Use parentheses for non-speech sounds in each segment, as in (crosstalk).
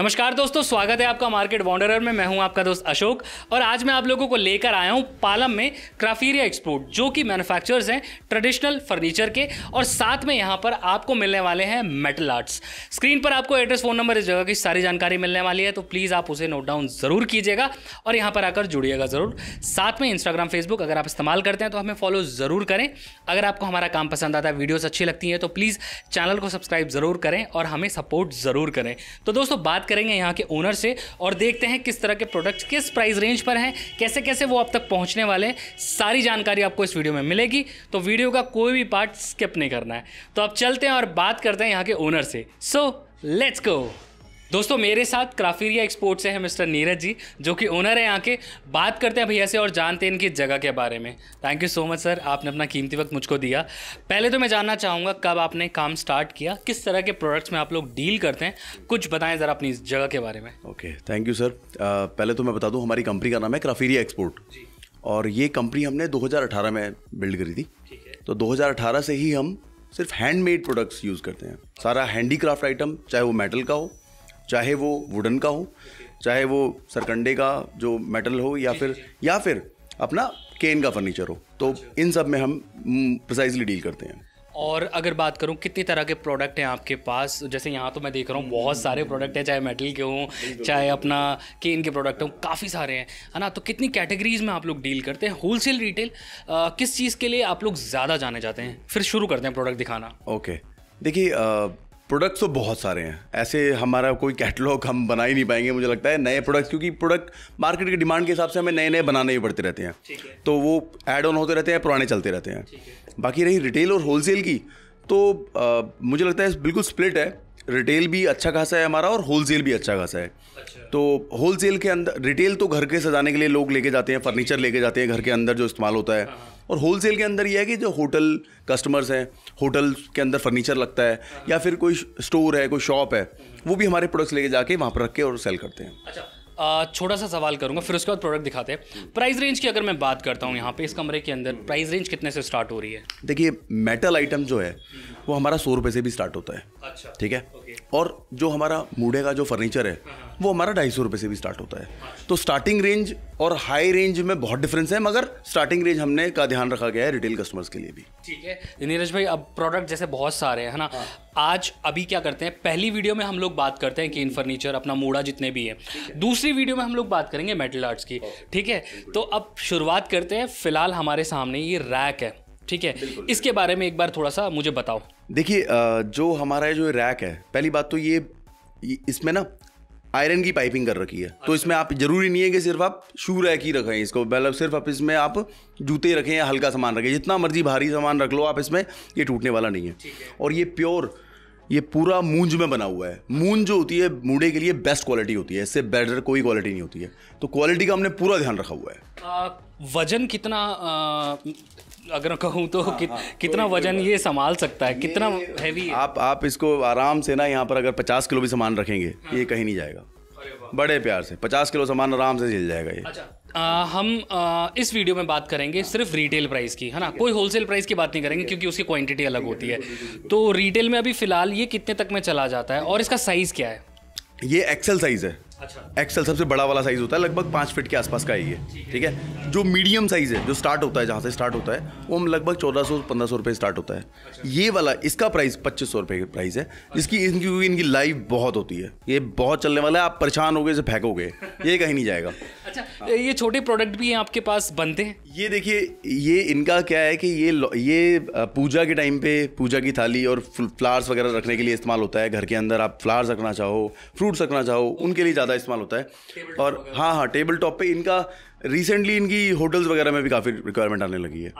नमस्कार दोस्तों स्वागत है आपका मार्केट वॉन्डरर में मैं हूं आपका दोस्त अशोक और आज मैं आप लोगों को लेकर आया हूं पालम में क्राफीरिया एक्सपोर्ट जो कि मैन्युफैक्चरर्स हैं ट्रेडिशनल फर्नीचर के और साथ में यहां पर आपको मिलने वाले हैं मेटल आर्ट्स स्क्रीन पर आपको एड्रेस फोन नंबर इस जगह की सारी जानकारी मिलने वाली है तो प्लीज़ आप उसे नोट डाउन ज़रूर कीजिएगा और यहाँ पर आकर जुड़िएगा ज़रूर साथ में इंस्टाग्राम फेसबुक अगर आप इस्तेमाल करते हैं तो हमें फॉलो ज़रूर करें अगर आपको हमारा काम पसंद आता है वीडियोज़ अच्छी लगती हैं तो प्लीज़ चैनल को सब्सक्राइब ज़रूर करें और हमें सपोर्ट ज़रूर करें तो दोस्तों बात करेंगे यहाँ के ओनर से और देखते हैं किस तरह के प्रोडक्ट्स किस प्राइस रेंज पर हैं कैसे कैसे वो आप तक पहुँचने वाले हैं सारी जानकारी आपको इस वीडियो में मिलेगी तो वीडियो का कोई भी पार्ट स्किप नहीं करना है तो आप चलते हैं और बात करते हैं यहाँ के ओनर से सो लेट्स गो दोस्तों मेरे साथ क्राफीरिया एक्सपोर्ट से है मिस्टर नीरज जी जो कि ओनर है यहाँ के बात करते हैं भैया से और जानते हैं इनकी जगह के बारे में thank you so much sir आपने अपना कीमती वक्त मुझको दिया पहले तो मैं जानना चाहूँगा कब आपने काम स्टार्ट किया किस तरह के प्रोडक्ट्स में आप लोग डील करते हैं कुछ बताएं ज़रा अपनी जगह के बारे में ओके थैंक यू सर पहले तो मैं बता दूँ हमारी कंपनी का नाम है क्राफीरिया एक्सपोर्ट और ये कंपनी हमने 2018 में बिल्ड करी थी तो 2018 से ही हम सिर्फ हैंडमेड प्रोडक्ट्स यूज़ करते हैं सारा हैंडीक्राफ्ट आइटम चाहे वो मेटल का हो चाहे वो वुडन का हो चाहे वो सरकंडे का जो मेटल हो या फिर या फिर अपना केन का फर्नीचर हो तो अच्छा। इन सब में हम प्रिसाइजली हम्म, डील करते हैं और अगर बात करूं कितनी तरह के प्रोडक्ट हैं आपके पास जैसे यहाँ तो मैं देख रहा हूँ बहुत सारे प्रोडक्ट हैं चाहे मेटल के हों चाहे अपना केन के प्रोडक्ट हों काफ़ी सारे हैं है ना तो कितनी कैटेगरीज में आप लोग डील करते हैं होलसेल रिटेल किस चीज़ के लिए आप लोग ज़्यादा जाने जाते हैं फिर शुरू करते हैं प्रोडक्ट दिखाना ओके देखिए प्रोडक्ट्स तो बहुत सारे हैं ऐसे हमारा कोई कैटलॉग हम बना ही नहीं पाएंगे मुझे लगता है नए प्रोडक्ट्स क्योंकि प्रोडक्ट मार्केट की डिमांड के हिसाब से हमें नए नए बनाने ही पड़ते रहते हैं तो वो एड ऑन होते रहते हैं पुराने चलते रहते हैं बाकी रही रिटेल और होलसेल की तो आ, मुझे लगता है बिल्कुल स्प्लिट है रिटेल भी अच्छा खासा है हमारा और होलसेल भी अच्छा खासा है अच्छा। तो होलसेल के अंदर रिटेल तो घर के सजाने के लिए लोग लेके जाते हैं फर्नीचर लेके जाते हैं घर के अंदर जो इस्तेमाल होता है हाँ, हाँ। और होलसेल के अंदर यह है कि जो होटल कस्टमर्स हैं होटल के अंदर फर्नीचर लगता है या फिर कोई स्टोर है कोई शॉप है वो भी हमारे प्रोडक्ट्स लेके जाके वहाँ पर रख के और सेल करते हैं अच्छा छोटा सा सवाल करूँगा फिर उसके बाद प्रोडक्ट दिखाते हैं प्राइस रेंज की अगर मैं बात करता हूँ यहाँ पे इस कमरे के अंदर प्राइस रेंज कितने से स्टार्ट हो रही है देखिए मेटल आइटम जो है वो हमारा सौ रुपये से भी स्टार्ट होता है अच्छा ठीक है और जो हमारा मूढ़े का जो फर्नीचर है हाँ, हाँ. वो हमारा ढाई सौ रुपये से भी स्टार्ट होता है अच्छा. तो स्टार्टिंग रेंज और हाई रेंज में बहुत डिफरेंस है मगर स्टार्टिंग रेंज हमने का ध्यान रखा गया है रिटेल कस्टमर्स के लिए भी ठीक है नीरज भाई अब प्रोडक्ट जैसे बहुत सारे हैं ना हाँ. आज अभी क्या करते हैं पहली वीडियो में हम लोग बात करते हैं कि इन फर्नीचर अपना मूड़ा जितने भी है दूसरी वीडियो में हम लोग बात करेंगे मेटल आर्ट्स की ठीक है तो अब शुरुआत करते हैं फिलहाल हमारे सामने ये रैक है ठीक है इसके बारे में एक बार थोड़ा सा मुझे बताओ देखिए जो हमारा जो रैक है पहली बात तो ये इसमें ना आयरन की पाइपिंग कर रखी है अच्छा। तो इसमें आप जरूरी नहीं है कि सिर्फ आप शू रैक ही रखें इसको मतलब सिर्फ आप इसमें आप जूते रखें या हल्का सामान रखें जितना मर्जी भारी सामान रख लो आप इसमें ये टूटने वाला नहीं है, है। और ये प्योर ये पूरा मूंज में बना हुआ है मूंज जो होती है मूडे के लिए बेस्ट क्वालिटी होती है इससे बेटर कोई क्वालिटी नहीं होती है तो क्वालिटी का हमने पूरा ध्यान रखा हुआ है वजन कितना अगर कहूँ तो हाँ, कि, हाँ, तो कितना तो वजन ये संभाल सकता है कितना हैवी है? आप आप इसको आराम से ना यहाँ पर अगर पचास किलो भी सामान रखेंगे हाँ, ये कहीं नहीं जाएगा बड़े प्यार से पचास किलो सामान आराम से झेल जाएगा ये अच्छा आ, हम आ, इस वीडियो में बात करेंगे सिर्फ रिटेल प्राइस की है ना कोई होलसेल प्राइस की बात नहीं करेंगे क्योंकि उसकी क्वांटिटी अलग होती है तो रिटेल में अभी फिलहाल ये कितने तक में चला जाता है और इसका साइज़ क्या है ये एक्सेल साइज़ है एक्सेल अच्छा। एक्सल सबसे बड़ा वाला साइज़ होता है लगभग पाँच फीट के आसपास का है ये ठीक है जो मीडियम साइज़ है जो स्टार्ट होता है जहाँ से स्टार्ट होता है वो हम लगभग चौदह सौ पंद्रह सौ रुपये स्टार्ट होता है अच्छा। ये वाला इसका प्राइस पच्चीस सौ रुपये का प्राइस है जिसकी इनकी क्योंकि इनकी लाइफ बहुत होती है ये बहुत चलने वाला है आप परेशान हो गए इसे फेंकोगे ये कहीं नहीं जाएगा (laughs) अच्छा ये छोटे प्रोडक्ट भी हैं आपके पास बनते हैं ये देखिए ये इनका क्या है कि ये ये पूजा के टाइम पे पूजा की थाली और फ्लावर्स वगैरह रखने के लिए इस्तेमाल होता है घर के अंदर आप फ्लावर्स रखना चाहो फ्रूट्स रखना चाहो उनके लिए ज़्यादा ज़्यादा इस्तेमाल होता है और हाँ हाँ टेबल टॉप पे इनका रिसेंटली इनकी होटल्स वगैरह में भी काफ़ी रिक्वायरमेंट आने लगी है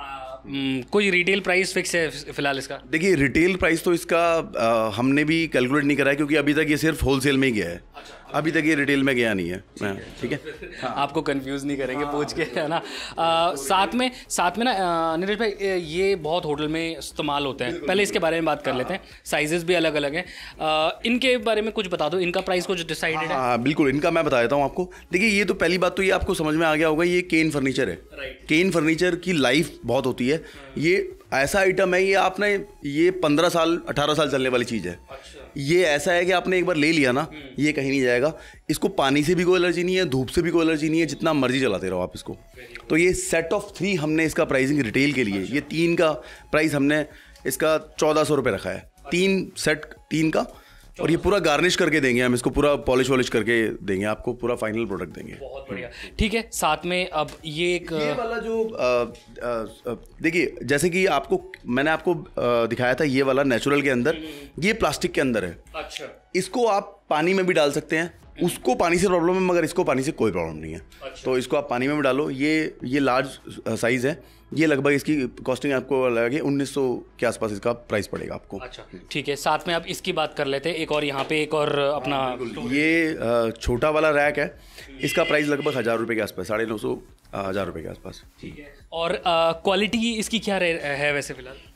कुछ रिटेल प्राइस फिक्स है फिलहाल इसका देखिए रिटेल प्राइस तो इसका आ, हमने भी कैलकुलेट नहीं कराया क्योंकि अभी तक ये सिर्फ होलसेल में ही गया है अच्छा, अभी तक ये रिटेल में गया नहीं है ठीक है हाँ, आपको कंफ्यूज नहीं करेंगे हाँ, पूछ के है ना आ, साथ में साथ में ना नीरज भाई ये बहुत होटल में इस्तेमाल होते हैं पहले इसके बारे में बात कर लेते हैं साइजेस हाँ। भी अलग अलग हैं इनके बारे में कुछ बता दो इनका प्राइस कुछ डिसाइडेड है बिल्कुल इनका मैं बता देता हूँ आपको देखिए ये तो पहली बात तो ये आपको समझ में आ गया क्या होगा ये केन फर्नीचर है केन फर्नीचर की लाइफ बहुत होती है ये ऐसा आइटम है ये आपने ये पंद्रह साल अठारह साल चलने वाली चीज़ है अच्छा। ये ऐसा है कि आपने एक बार ले लिया ना हम्म। ये कहीं नहीं जाएगा इसको पानी से भी कोई एलर्जी नहीं है धूप से भी कोई एलर्जी नहीं है जितना मर्जी चलाते रहो आप इसको तो ये सेट ऑफ थ्री हमने इसका प्राइसिंग रिटेल के लिए अच्छा। ये तीन का प्राइस हमने इसका चौदह सौ रखा है तीन सेट तीन का और ये पूरा गार्निश करके देंगे हम इसको पूरा पॉलिश वॉलिश करके देंगे आपको पूरा फाइनल प्रोडक्ट देंगे बहुत बढ़िया ठीक है साथ में अब ये एक ये वाला जो देखिए जैसे कि आपको मैंने आपको दिखाया था ये वाला नेचुरल के अंदर हम्म, हम्म, हम्म। ये प्लास्टिक के अंदर है अच्छा इसको आप पानी में भी डाल सकते हैं उसको पानी से प्रॉब्लम है मगर इसको पानी से कोई प्रॉब्लम नहीं है अच्छा। तो इसको आप पानी में भी डालो ये ये लार्ज साइज़ है ये लगभग इसकी कॉस्टिंग आपको लगे उन्नीस सौ के आसपास इसका प्राइस पड़ेगा आपको अच्छा ठीक है साथ में आप इसकी बात कर लेते हैं एक और यहाँ पे एक और अपना हाँ, ये छोटा वाला रैक है इसका प्राइस लगभग हज़ार रुपये के आसपास साढ़े नौ सौ हज़ार रुपये के आसपास ठीक है और क्वालिटी इसकी क्या है वैसे फिलहाल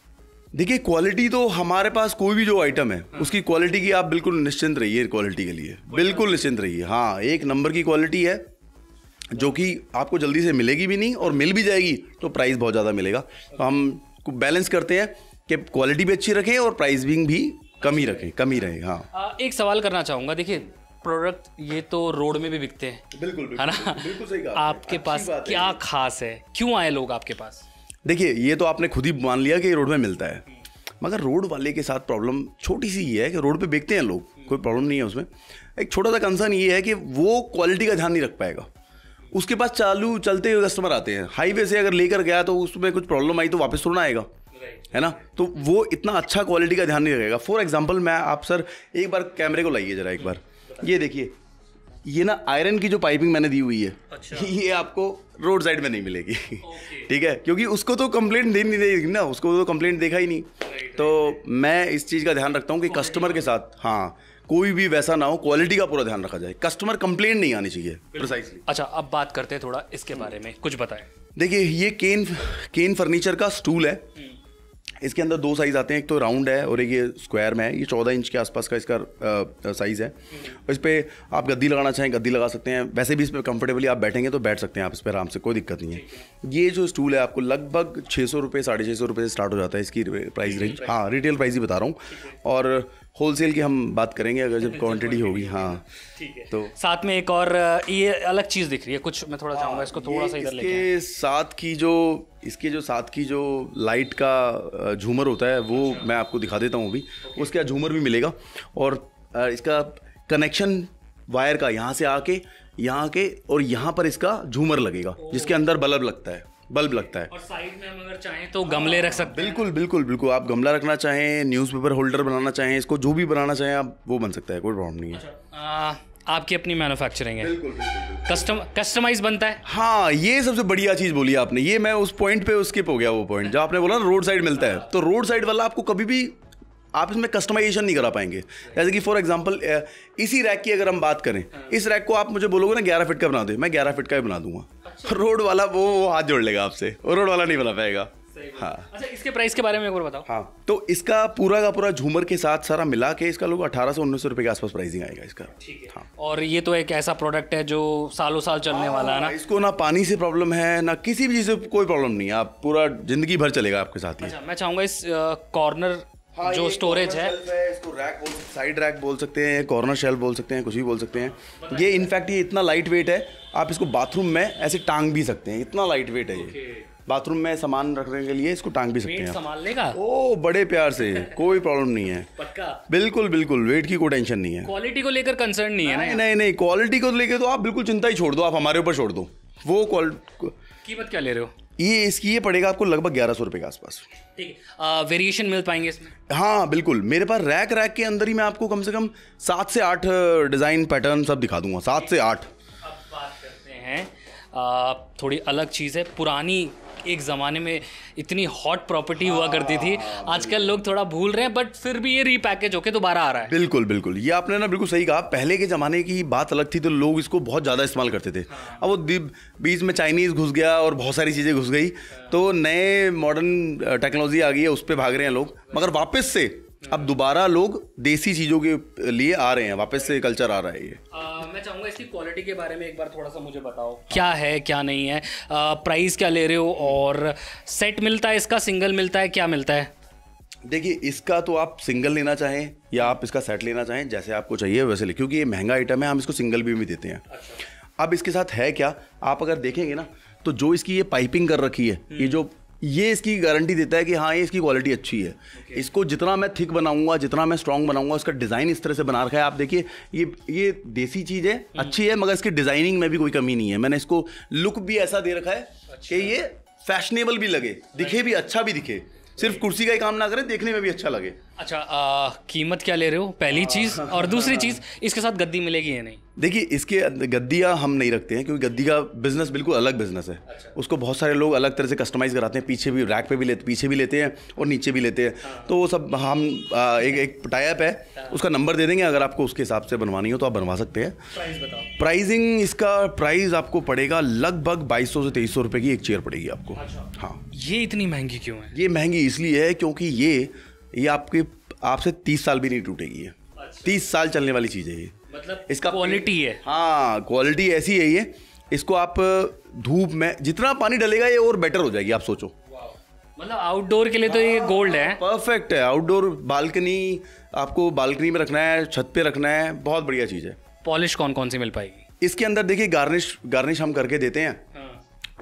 देखिए क्वालिटी तो हमारे पास कोई भी जो आइटम है हाँ। उसकी क्वालिटी की आप बिल्कुल निश्चिंत रहिए क्वालिटी के लिए बिल्कुल निश्चिंत रहिए हाँ एक नंबर की क्वालिटी है जो कि आपको जल्दी से मिलेगी भी नहीं और मिल भी जाएगी तो प्राइस बहुत ज़्यादा मिलेगा तो हम बैलेंस करते हैं कि क्वालिटी भी अच्छी रखें और प्राइस भी कम ही रखें कम ही रहे हाँ एक सवाल करना चाहूँगा देखिए प्रोडक्ट ये तो रोड में भी बिकते हैं बिल्कुल है ना बिल्कुल सही आपके पास क्या खास है क्यों आए लोग आपके पास देखिए ये तो आपने खुद ही मान लिया कि रोड में मिलता है मगर रोड वाले के साथ प्रॉब्लम छोटी सी ये है कि रोड पे बेचते हैं लोग कोई प्रॉब्लम नहीं है उसमें एक छोटा सा कंसर्न ये है कि वो क्वालिटी का ध्यान नहीं रख पाएगा उसके पास चालू चलते हुए कस्टमर आते हैं हाईवे से अगर लेकर गया तो उसमें कुछ प्रॉब्लम आई तो वापस थोड़ा आएगा है ना तो वो इतना अच्छा क्वालिटी का ध्यान नहीं रखेगा फॉर एग्जाम्पल मैं आप सर एक बार कैमरे को लाइए जरा एक बार ये देखिए ये ना आयरन की जो पाइपिंग मैंने दी हुई है अच्छा। (laughs) ये आपको रोड साइड में नहीं मिलेगी (laughs) ठीक है क्योंकि उसको तो कंप्लेंट दे नहीं देगी ना उसको तो कंप्लेंट देखा ही नहीं तो मैं इस चीज़ का ध्यान रखता हूँ कि कस्टमर के साथ हाँ कोई भी वैसा ना हो क्वालिटी का पूरा ध्यान रखा जाए कस्टमर कंप्लेंट नहीं आनी चाहिए प्रिसाइसली अच्छा अब बात करते हैं थोड़ा इसके बारे में कुछ बताएं देखिए ये केन केन फर्नीचर का स्टूल है इसके अंदर दो साइज़ आते हैं एक तो राउंड है और एक ये स्क्वायर में है ये चौदह इंच के आसपास का इसका साइज़ है हम्म। इस पर आप गद्दी लगाना चाहें गद्दी लगा सकते हैं वैसे भी इस पर कंफर्टेबली आप बैठेंगे तो बैठ सकते हैं आप इस पर आराम से कोई दिक्कत नहीं है ये जो स्टूल है आपको लगभग छः सौ रुपये साढ़े छः सौ रुपये से स्टार्ट हो जाता है इसकी प्राइस रेंज हाँ रिटेल प्राइस ही बता रहा हूँ और होलसेल की हम बात करेंगे अगर जब क्वांटिटी (laughs) होगी हाँ ठीक है तो साथ में एक और ये अलग चीज़ दिख रही है कुछ मैं थोड़ा चाहूँगा हाँ, इसको थोड़ा सा इधर साथ की जो इसके जो साथ की जो लाइट का झूमर होता है वो अच्छा। मैं आपको दिखा देता हूँ अभी उसके झूमर भी मिलेगा और इसका कनेक्शन वायर का यहाँ से आके यहाँ के और यहाँ पर इसका झूमर लगेगा जिसके अंदर बल्ब लगता है बल्ब लगता है और साइड में हम अगर चाहें तो गमले रख सकते बिल्कुल बिल्कुल बिल्कुल आप गमला रखना चाहें न्यूज़पेपर होल्डर बनाना चाहें इसको जो भी बनाना चाहें आप वो बन सकता है कोई प्रॉब्लम नहीं है अच्छा, आपकी अपनी मैन्युफैक्चरिंग है कस्टम कस्टमाइज बनता है हाँ ये सबसे बढ़िया चीज़ बोली आपने ये मैं उस पॉइंट पे स्किप हो गया वो पॉइंट जो आपने बोला ना रोड साइड मिलता है तो रोड साइड वाला आपको कभी भी आप इसमें कस्टमाइजेशन नहीं करा पाएंगे जैसे कि फॉर एग्जाम्पल इसी रैक की अगर हम बात करें हाँ। इस रैक को आप मुझे बोलोगे ना ग्यारह फिट का बना दे मैं ग्यारह फिट का ही बना दूंगा अच्छा। रोड वाला वो हाथ जोड़ लेगा आपसे रोड वाला नहीं बना पाएगा हाँ अच्छा इसके प्राइस के बारे में एक और बताओ हाँ तो इसका पूरा का पूरा झूमर के साथ सारा मिला के इसका लोग अठारह सौ उन्नीस सौ रुपए के आसपास प्राइसिंग आएगा इसका ठीक है हाँ। और ये तो एक ऐसा प्रोडक्ट है जो सालों साल चलने वाला है ना हाँ, इसको ना पानी से प्रॉब्लम है ना किसी भी चीज़ से कोई प्रॉब्लम नहीं है आप पूरा जिंदगी भर चलेगा आपके साथ ही अच्छा, मैं चाहूंगा इस कॉर्नर हाँ, जो स्टोरेज है इसको रैक बोल साइड रैक बोल सकते हैं कॉर्नर शेल्फ बोल सकते हैं कुछ भी बोल सकते हैं ये इनफैक्ट ये इतना लाइट वेट है आप इसको बाथरूम में ऐसे टांग भी सकते हैं इतना लाइट वेट है ये बाथरूम में सामान रखने के लिए इसको टांग भी सकते हैं ओ बड़े प्यार से कोई प्रॉब्लम नहीं है पक्का बिल्कुल बिल्कुल वेट की कोई टेंशन नहीं है क्वालिटी को लेकर कंसर्न नहीं है नहीं नहीं नहीं क्वालिटी को लेकर तो आप बिल्कुल चिंता ही छोड़ दो आप हमारे ऊपर छोड़ दो वो कीमत क्या ले रहे हो ये इसकी ये पड़ेगा आपको लगभग ग्यारह सौ रुपए के आसपास वेरिएशन मिल पाएंगे इसमें हाँ बिल्कुल मेरे पास रैक रैक के अंदर ही मैं आपको कम से कम सात से आठ डिज़ाइन पैटर्न सब दिखा दूंगा सात से आठ अब बात करते हैं आ, थोड़ी अलग चीज़ है पुरानी एक ज़माने में इतनी हॉट प्रॉपर्टी हुआ करती थी हाँ, आजकल लोग थोड़ा भूल रहे हैं बट फिर भी ये रीपैकेज होकर दोबारा आ रहा है बिल्कुल बिल्कुल ये आपने ना बिल्कुल सही कहा पहले के ज़माने की बात अलग थी तो लोग इसको बहुत ज़्यादा इस्तेमाल करते थे हाँ। अब वो बीच में चाइनीज़ घुस गया और बहुत सारी चीज़ें घुस गई हाँ। तो नए मॉडर्न टेक्नोलॉजी आ गई है उस पर भाग रहे हैं लोग मगर वापस से अब दोबारा लोग देसी चीज़ों के लिए आ रहे हैं वापस से कल्चर आ रहा है ये मैं चाहूंगा इसकी क्वालिटी के बारे में एक बार थोड़ा सा मुझे बताओ क्या है क्या नहीं है प्राइस क्या ले रहे हो और सेट मिलता है इसका सिंगल मिलता है क्या मिलता है देखिए इसका तो आप सिंगल लेना चाहें या आप इसका सेट लेना चाहें जैसे आपको चाहिए वैसे ले क्योंकि ये महंगा आइटम है हम इसको सिंगल भी भी देते हैं अच्छा। अब इसके साथ है क्या आप अगर देखेंगे ना तो जो इसकी ये पाइपिंग कर रखी है ये हम्म। जो ये इसकी गारंटी देता है कि हाँ ये इसकी क्वालिटी अच्छी है okay. इसको जितना मैं थिक बनाऊंगा जितना मैं स्ट्रॉन्ग बनाऊंगा इसका डिज़ाइन इस तरह से बना रखा है आप देखिए ये ये देसी चीज़ है हम्म। अच्छी है मगर इसकी डिज़ाइनिंग में भी कोई कमी नहीं है मैंने इसको लुक भी ऐसा दे रखा है अच्छा। कि ये फैशनेबल भी लगे दिखे भी अच्छा भी दिखे सिर्फ कुर्सी का ही काम ना करें देखने में भी अच्छा लगे अच्छा आ, कीमत क्या ले रहे हो पहली चीज़ (laughs) और दूसरी चीज़ इसके साथ गद्दी मिलेगी या नहीं देखिए इसके गद्दियाँ हम नहीं रखते हैं क्योंकि गद्दी का बिजनेस बिल्कुल अलग बिजनेस है अच्छा। उसको बहुत सारे लोग अलग तरह से कस्टमाइज़ कराते हैं पीछे भी रैक पे भी लेते पीछे भी लेते हैं और नीचे भी लेते हैं हाँ। तो वो सब हम आ, एक एक टाइप है हाँ। उसका नंबर दे देंगे अगर आपको उसके हिसाब से बनवानी हो तो आप बनवा सकते हैं प्राइजिंग इसका प्राइस आपको पड़ेगा लगभग बाईस से तेईस सौ की एक चेयर पड़ेगी आपको अच्छा। हाँ ये इतनी महंगी क्यों है ये महंगी इसलिए है क्योंकि ये ये आपके आपसे तीस साल भी नहीं टूटेगी ये अच्छा। तीस साल चलने वाली चीज़ है ये मतलब इसका क्वालिटी है हाँ क्वालिटी ऐसी है ये इसको आप धूप में जितना पानी डलेगा ये और बेटर हो जाएगी आप सोचो मतलब आउटडोर के लिए तो ये गोल्ड हाँ, है परफेक्ट है आउटडोर बालकनी आपको बालकनी में रखना है छत पे रखना है बहुत बढ़िया चीज़ है पॉलिश कौन कौन सी मिल पाएगी इसके अंदर देखिए गार्निश गार्निश हम करके देते हैं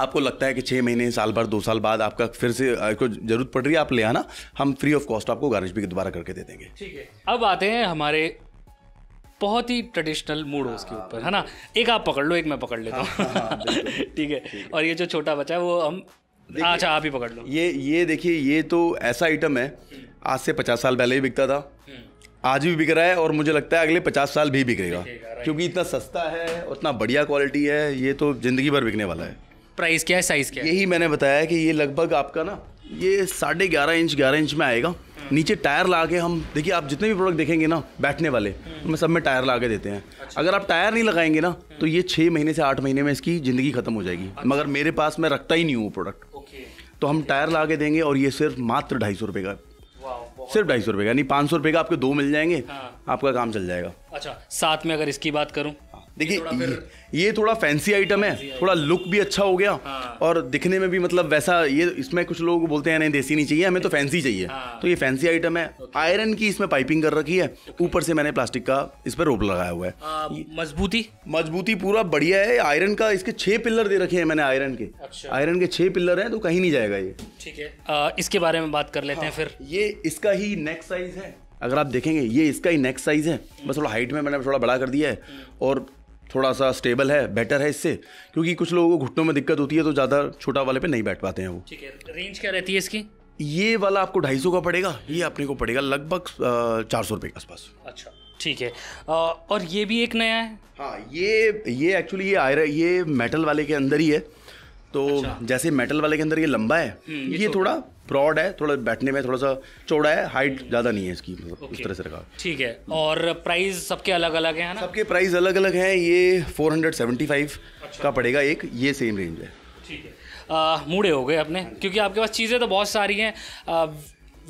आपको लगता है कि छः महीने साल भर दो साल बाद आपका फिर से आपको जरूरत पड़ रही है आप ले आना हम फ्री ऑफ कॉस्ट आपको गार्निश भी दोबारा करके दे देंगे ठीक है अब आते हैं हमारे बहुत ही ट्रेडिशनल मूड हो उसके ऊपर है ना एक आप पकड़ लो एक मैं पकड़ लेता हूँ हाँ, हाँ, (laughs) ठीक है और ये जो छोटा बच्चा है वो हम अच्छा आप ही पकड़ लो ये ये देखिए ये तो ऐसा आइटम है आज से पचास साल पहले ही बिकता था हम्म। आज भी बिक रहा है और मुझे लगता है अगले पचास साल भी बिकेगा क्योंकि इतना सस्ता है उतना बढ़िया क्वालिटी है ये तो ज़िंदगी भर बिकने वाला है प्राइस क्या है साइज क्या है यही मैंने बताया कि ये लगभग आपका ना ये साढ़े ग्यारह इंच ग्यारह इंच में आएगा हम्म। नीचे टायर ला के हम देखिए आप जितने भी प्रोडक्ट देखेंगे ना बैठने वाले उनमें हम्म। सब में टायर ला के देते हैं अच्छा। अगर आप टायर नहीं लगाएंगे ना हम्म। तो ये छः महीने से आठ महीने में इसकी ज़िंदगी खत्म हो जाएगी अच्छा। मगर मेरे पास मैं रखता ही नहीं हूँ वो प्रोडक्ट तो हम टायर ला के देंगे और ये सिर्फ मात्र ढाई सौ रुपये का सिर्फ ढाई सौ रुपये का यानी पाँच सौ रुपये का आपके दो मिल जाएंगे हाँ। आपका काम चल जाएगा अच्छा साथ में अगर इसकी बात करूँ देखिए ये, ये थोड़ा फैंसी आइटम है थोड़ा लुक भी अच्छा हो गया हाँ। और दिखने में भी मतलब वैसा ये इसमें कुछ लोग बोलते हैं नहीं देसी नहीं चाहिए हमें तो फैंसी चाहिए हाँ। तो ये फैंसी आइटम है आयरन की इसमें पाइपिंग कर रखी है ऊपर से मैंने प्लास्टिक का इस पर रोप लगाया हुआ है मजबूती मजबूती पूरा बढ़िया है आयरन का इसके छह पिल्लर दे रखे हैं मैंने आयरन के आयरन अच्छा। के छह पिल्लर हैं तो कहीं नहीं जाएगा ये ठीक है इसके बारे में बात कर लेते हैं हाँ। फिर ये इसका ही नेक साइज है अगर आप देखेंगे ये इसका ही नेक्स्ट साइज है बस थोड़ा हाइट में मैंने थोड़ा बड़ा कर दिया है हम्म। और थोड़ा सा स्टेबल है बेटर है इससे क्योंकि कुछ लोगों को घुटनों में दिक्कत होती है तो ज़्यादा छोटा वाले पे नहीं बैठ पाते हैं वो ठीक है रेंज क्या रहती है इसकी ये वाला आपको ढाई सौ का पड़ेगा ये अपने को पड़ेगा लगभग चार सौ रुपये के आसपास अच्छा ठीक है और ये भी एक नया है हाँ ये ये एक्चुअली ये आयर ये मेटल वाले के अंदर ही है तो अच्छा। जैसे मेटल वाले के अंदर ये लंबा है हम्म, ये, ये थोड़ा ब्रॉड है थोड़ा बैठने में थोड़ा सा चौड़ा है हाइट ज़्यादा नहीं है इसकी मतलब okay. उस तरह से रखा ठीक है और प्राइस सबके अलग अलग है ना सबके प्राइस अलग अलग हैं ये 475 अच्छा। का पड़ेगा एक ये सेम रेंज है ठीक है मूढ़े हो गए अपने क्योंकि आपके पास चीज़ें तो बहुत सारी हैं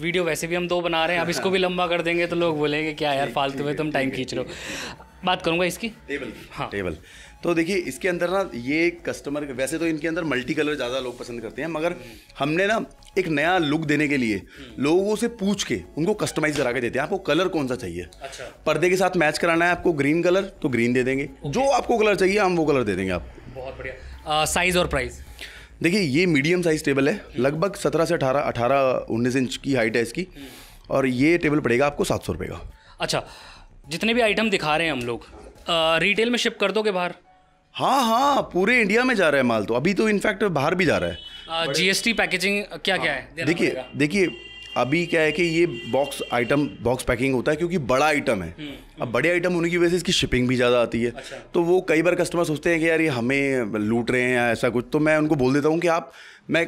वीडियो वैसे भी हम दो बना रहे हैं अब इसको भी लंबा कर देंगे तो लोग बोलेंगे क्या यार फालतू में तुम टाइम खींच रहे हो बात करूंगा इसकी टेबल हाँ टेबल तो देखिए इसके अंदर ना ये कस्टमर वैसे तो इनके अंदर मल्टी कलर ज़्यादा लोग पसंद करते हैं मगर हमने ना एक नया लुक देने के लिए लोगों से पूछ के उनको कस्टमाइज करा के देते हैं आपको कलर कौन सा चाहिए अच्छा पर्दे के साथ मैच कराना है आपको ग्रीन कलर तो ग्रीन दे देंगे जो आपको कलर चाहिए हम वो कलर दे देंगे आपको बहुत बढ़िया साइज़ और प्राइस देखिए ये मीडियम साइज़ टेबल है लगभग सत्रह से अठारह अठारह उन्नीस इंच की हाइट है इसकी और ये टेबल पड़ेगा आपको सात सौ रुपये का अच्छा जितने भी आइटम दिखा रहे हैं हम लोग रिटेल में शिप कर दोगे बाहर हाँ हाँ पूरे इंडिया में जा रहा है माल तो अभी तो इनफैक्ट बाहर भी जा रहा है जीएसटी पैकेजिंग क्या क्या है देखिए देखिए अभी क्या है कि ये बॉक्स आइटम बॉक्स पैकिंग होता है क्योंकि बड़ा आइटम है हम्म, अब हम्म। बड़े आइटम होने की वजह से इसकी शिपिंग भी ज़्यादा आती है अच्छा। तो वो कई बार कस्टमर सोचते हैं कि यार ये हमें लूट रहे हैं या ऐसा कुछ तो मैं उनको बोल देता हूँ कि आप मैं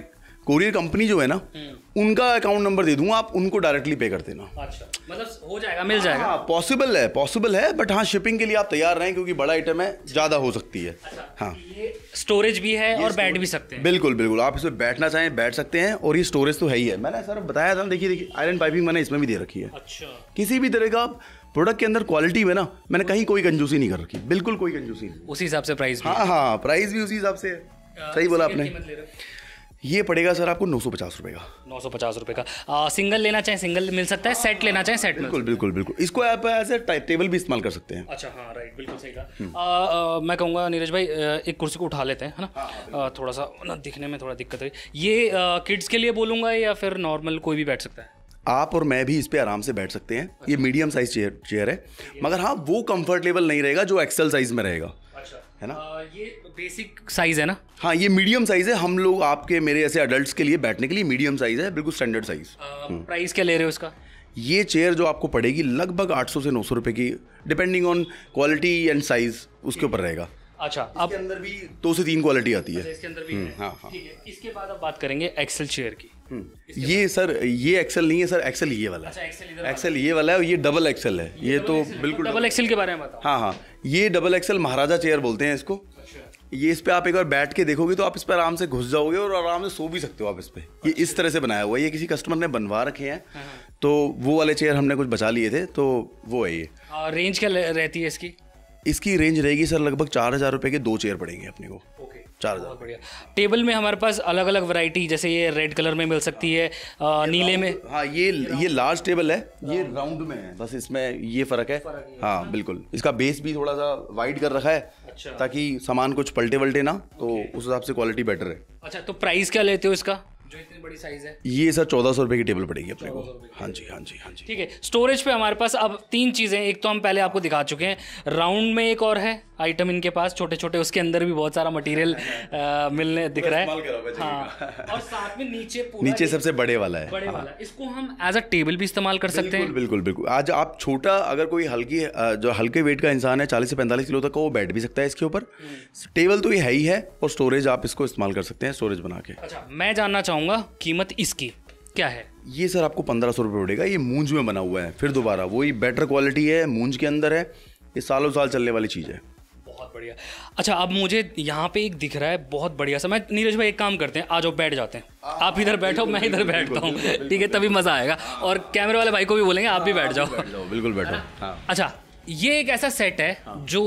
कोरियर कंपनी जो है ना हम्म। उनका अकाउंट नंबर दे दूंगा आप उनको डायरेक्टली पे कर देना अच्छा मतलब हो जाएगा मिल जाएगा हाँ पॉसिबल है पॉसिबल है बट हाँ शिपिंग के लिए आप तैयार रहें क्योंकि बड़ा आइटम है ज़्यादा हो सकती है अच्छा, हाँ स्टोरेज भी है और बैठ भी सकते हैं बिल्कुल बिल्कुल आप इसमें बैठना चाहें बैठ सकते हैं और ये स्टोरेज तो है ही है मैंने सर बताया था देखिए देखिए आयरन पाइपिंग मैंने इसमें भी दे रखी है अच्छा किसी भी तरह का प्रोडक्ट के अंदर क्वालिटी में ना मैंने कहीं कोई कंजूसी नहीं कर रखी बिल्कुल कोई कंजूसी नहीं उसी हिसाब से प्राइस हाँ हाँ प्राइस भी उसी हिसाब से सही बोला आपने ये पड़ेगा सर आपको नौ सौ पचास रुपये का नौ सौ पचास रुपये का आ, सिंगल लेना चाहे सिंगल मिल सकता है सेट लेना चाहे सेट बिल्कुल बिल्कुल बिल्कुल इसको आप एज ए टेबल भी इस्तेमाल कर सकते हैं अच्छा हाँ राइट बिल्कुल सही कहा हम्म। मैं कहूँगा नीरज भाई एक कुर्सी को उठा लेते हैं है ना हाँ, हाँ, थोड़ा सा ना दिखने में थोड़ा दिक्कत है ये किड्स के लिए बोलूँगा या फिर नॉर्मल कोई भी बैठ सकता है आप और मैं भी इस पर आराम से बैठ सकते हैं ये मीडियम साइज चेयर चेयर है मगर हाँ वो कंफर्टेबल नहीं रहेगा जो एक्सेल साइज में रहेगा अच्छा। है ना ये बेसिक साइज है ना हाँ ये मीडियम साइज है हम लोग आपके मेरे ऐसे अडल्ट के लिए बैठने के लिए मीडियम साइज है बिल्कुल स्टैंडर्ड साइज प्राइस क्या ले रहे हो उसका ये चेयर जो आपको पड़ेगी लगभग 800 से 900 रुपए की depending on quality and size उसके ऊपर रहेगा अच्छा अब अंदर भी दो से तीन क्वालिटी आती है अच्छा, इसके अंदर भी हम्म, हाँ हाँ इसके बाद अब बात करेंगे एक्सेल चेयर की हम्म। ये सर ये एक्सेल नहीं है सर एक्सेल ये वाला है अच्छा, एक्सेल ये वाला है और ये डबल एक्सेल है ये, ये तो बिल्कुल डबल तो एक्सेल के बारे में बताओ हाँ हाँ ये डबल एक्सेल महाराजा चेयर बोलते हैं इसको ये इस पर आप एक बार बैठ के देखोगे तो आप इस पर आराम से घुस जाओगे और आराम से सो भी सकते हो आप इस पर ये इस तरह से बनाया हुआ है ये किसी कस्टमर ने बनवा रखे हैं हाँ, हाँ। तो वो वाले चेयर हमने कुछ बचा लिए थे तो वो है ये रेंज क्या रहती है इसकी इसकी रेंज रहेगी सर लगभग चार हज़ार रुपये के दो चेयर पड़ेंगे अपने को चार हज़ार बढ़िया टेबल में हमारे पास अलग अलग वैरायटी जैसे ये रेड कलर में मिल सकती है आ, नीले में हाँ ये ये लार्ज टेबल है ये राउंड में है बस इसमें ये फ़र्क है हाँ बिल्कुल इसका बेस भी थोड़ा सा वाइड कर रखा है अच्छा। ताकि सामान कुछ पलटे वलटे ना तो उस हिसाब से क्वालिटी बेटर है अच्छा तो प्राइस क्या लेते हो इसका ये सर चौदह सौ रुपए की टेबल पड़ेगी अपने को हाँ जी हाँ जी हाँ जी ठीक है स्टोरेज पे हमारे पास अब तीन चीज़ें एक तो हम पहले आपको दिखा चुके हैं राउंड में एक और है आइटम इनके पास छोटे छोटे उसके अंदर भी बहुत सारा मटेरियल (laughs) मिलने दिख रहा है हाँ और साथ में नीचे नीचे सबसे बड़े वाला है बड़े हाँ। वाला इसको हम एज अ टेबल भी इस्तेमाल कर सकते हैं बिल्कुल बिल्कुल आज आप छोटा अगर कोई हल्की जो हल्के वेट का इंसान है चालीस से पैंतालीस किलो तक का वो बैठ भी सकता है इसके ऊपर टेबल हम्म। तो ये है ही है और स्टोरेज आप इसको इस्तेमाल कर सकते हैं स्टोरेज बना के अच्छा मैं जानना चाहूंगा कीमत इसकी क्या है ये सर आपको पंद्रह सौ रुपये पड़ेगा ये मूंज में बना हुआ है फिर दोबारा वही बेटर क्वालिटी है मूंज के अंदर है ये सालों साल चलने वाली चीज़ है बहुत बढ़िया अच्छा अब मुझे यहाँ पे एक दिख रहा है बहुत बढ़िया सा मैं नीरज भाई एक काम करते हैं आ जाओ बैठ जाते हैं आ, हाँ, आप इधर हाँ, बैठो मैं इधर बैठता हूँ ठीक है तभी मज़ा आएगा हाँ। और कैमरे वाले भाई को भी बोलेंगे आप भी बैठ जाओ बिल्कुल बैठो अच्छा ये एक ऐसा सेट है जो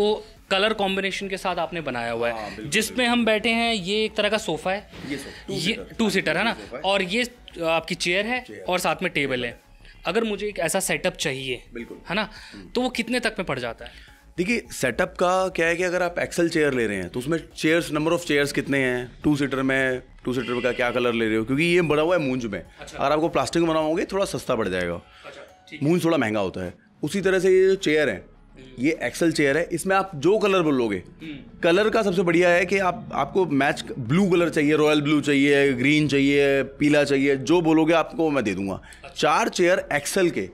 कलर कॉम्बिनेशन के साथ आपने बनाया हुआ है हाँ, जिसमें हम बैठे हैं ये एक तरह का सोफा है ये टू ये टू सीटर है ना और ये आपकी चेयर है और साथ में टेबल है अगर मुझे एक ऐसा सेटअप चाहिए बिल्कुल है ना हम्म। तो वो कितने तक में पड़ जाता है देखिए सेटअप का क्या है कि अगर आप एक्सेल चेयर ले रहे हैं तो उसमें चेयर्स नंबर ऑफ चेयर्स कितने हैं टू सीटर में टू सीटर का क्या कलर ले रहे हो क्योंकि ये बड़ा हुआ है मूंज में अच्छा। अगर आपको प्लास्टिक में बनाओगे थोड़ा सस्ता पड़ जाएगा अच्छा, मूंज थोड़ा महंगा होता है उसी तरह से ये जो चेयर है ये एक्सल चेयर है इसमें आप जो कलर बोलोगे कलर का सबसे बढ़िया है कि आप आपको मैच ब्लू कलर चाहिए रॉयल ब्लू चाहिए ग्रीन चाहिए पीला चाहिए जो बोलोगे आपको मैं दे दूंगा चार चेयर एक्सल के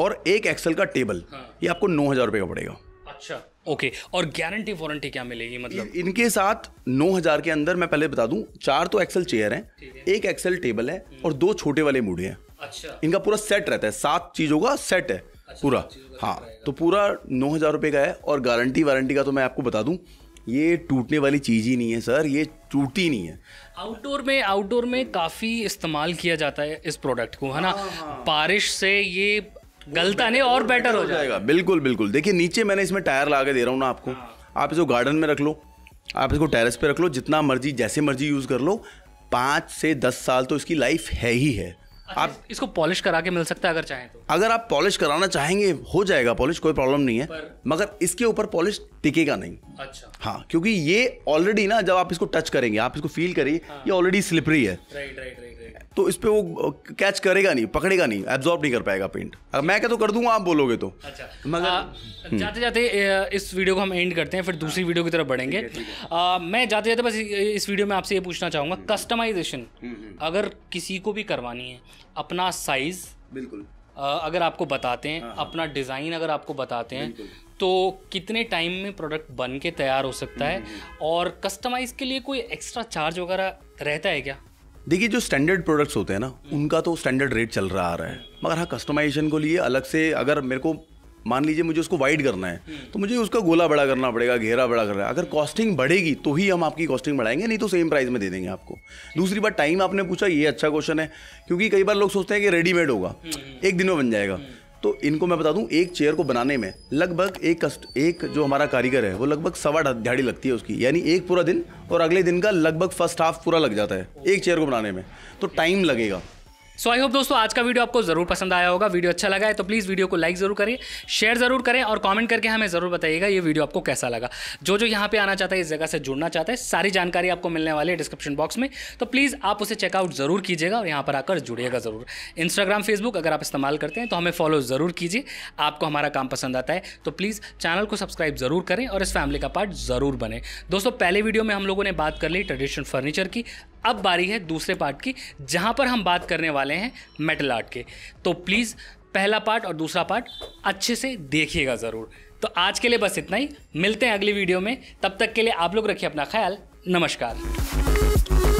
और एक एक्सल का टेबल हाँ। ये आपको नौ हज़ार रुपये का पड़ेगा अच्छा ओके और गारंटी वारंटी क्या मिलेगी मतलब इनके साथ नौ हज़ार के अंदर मैं पहले बता दूं चार तो एक्सल चेयर हैं एक एक्सल टेबल है और दो छोटे वाले मूडे हैं अच्छा इनका पूरा सेट रहता है सात चीज होगा सेट है पूरा हाँ तो पूरा नौ हज़ार रुपये का है और गारंटी वारंटी का तो मैं आपको बता दूँ ये टूटने वाली चीज़ ही नहीं है सर ये टूटी नहीं है आउटडोर में आउटडोर में काफ़ी इस्तेमाल किया जाता है इस प्रोडक्ट को है ना हाँ, हाँ। बारिश से ये गलता नहीं और बेटर हो जाएगा बिल्कुल बिल्कुल देखिए नीचे मैंने इसमें टायर ला के दे रहा हूँ ना आपको हाँ। आप इसको गार्डन में रख लो आप इसको टेरेस पे रख लो जितना मर्जी जैसे मर्जी यूज़ कर लो पाँच से दस साल तो इसकी लाइफ है ही है आप इसको पॉलिश करा के मिल सकता है अगर चाहें तो अगर आप पॉलिश कराना चाहेंगे हो जाएगा पॉलिश कोई प्रॉब्लम नहीं है पर... मगर इसके ऊपर पॉलिश टिकेगा नहीं अच्छा हाँ क्योंकि ये ऑलरेडी ना जब आप इसको टच करेंगे आप इसको फील करिए हाँ। ये ऑलरेडी स्लिपरी है राइट राइट राइट तो इस पर वो कैच करेगा नहीं पकड़ेगा नहीं एब्जॉर्ब नहीं कर पाएगा पेंट अगर मैं क्या तो कर दूंगा आप बोलोगे तो अच्छा मगर हम्म। जाते जाते इस वीडियो को हम एंड करते हैं फिर हाँ। दूसरी वीडियो की तरफ बढ़ेंगे मैं जाते जाते बस इस वीडियो में आपसे ये पूछना चाहूँगा कस्टमाइजेशन हम्म। हम्म, अगर किसी को भी करवानी है अपना साइज बिल्कुल अगर आपको बताते हैं हाँ, हाँ। अपना डिज़ाइन अगर आपको बताते हैं तो कितने टाइम में प्रोडक्ट बन के तैयार हो सकता है और कस्टमाइज़ के लिए कोई एक्स्ट्रा चार्ज वगैरह रहता है क्या देखिए जो स्टैंडर्ड प्रोडक्ट्स होते हैं ना उनका तो स्टैंडर्ड रेट चल रहा आ रहा है मगर हाँ कस्टमाइजेशन को लिए अलग से अगर मेरे को मान लीजिए मुझे उसको वाइड करना है तो मुझे उसका गोला बड़ा करना पड़ेगा घेरा बड़ा करना है अगर कॉस्टिंग बढ़ेगी तो ही हम आपकी कॉस्टिंग बढ़ाएंगे नहीं तो सेम प्राइस में दे देंगे आपको दूसरी बात टाइम आपने पूछा ये अच्छा क्वेश्चन है क्योंकि कई बार लोग सोचते हैं कि रेडीमेड होगा एक दिन में बन जाएगा तो इनको मैं बता दूं एक चेयर को बनाने में लगभग एक कस्ट एक जो हमारा कारीगर है वो लगभग सवा दिहाड़ी लगती है उसकी यानी एक पूरा दिन और अगले दिन का लगभग फर्स्ट हाफ पूरा लग जाता है एक चेयर को बनाने में तो टाइम लगेगा सो आई होप दोस्तों आज का वीडियो आपको जरूर पसंद आया होगा वीडियो अच्छा लगा है तो प्लीज़ वीडियो को लाइक जरूर करें शेयर जरूर करें और कॉमेंट करके हमें जरूर बताइएगा ये वीडियो आपको कैसा लगा जो जो यहाँ पे आना चाहता है इस जगह से जुड़ना चाहता है सारी जानकारी आपको मिलने वाली है डिस्क्रिप्शन बॉक्स में तो प्लीज़ आप उसे चेकआउट जरूर कीजिएगा और यहाँ पर आकर जुड़िएगा जरूर इंस्टाग्राम फेसबुक अगर आप इस्तेमाल करते हैं तो हमें फॉलो जरूर कीजिए आपको हमारा काम पसंद आता है तो प्लीज़ चैनल को सब्सक्राइब जरूर करें और इस फैमिली का पार्ट जरूर बने दोस्तों पहले वीडियो में हम लोगों ने बात कर ली ट्रेडिशनल फर्नीचर की अब बारी है दूसरे पार्ट की जहाँ पर हम बात करने वाले वाले हैं मेटल आर्ट के तो प्लीज़ पहला पार्ट और दूसरा पार्ट अच्छे से देखिएगा ज़रूर तो आज के लिए बस इतना ही मिलते हैं अगली वीडियो में तब तक के लिए आप लोग रखिए अपना ख्याल नमस्कार